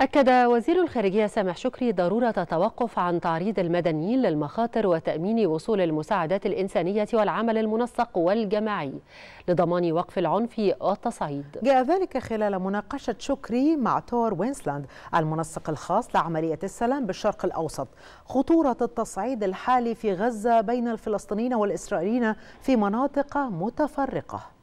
أكد وزير الخارجية سامح شكري ضرورة توقف عن تعريض المدنيين للمخاطر وتأمين وصول المساعدات الإنسانية والعمل المنسق والجماعي لضمان وقف العنف والتصعيد. جاء ذلك خلال مناقشة شكري مع تور وينسلاند المنسق الخاص لعملية السلام بالشرق الأوسط خطورة التصعيد الحالي في غزة بين الفلسطينيين والإسرائيليين في مناطق متفرقة.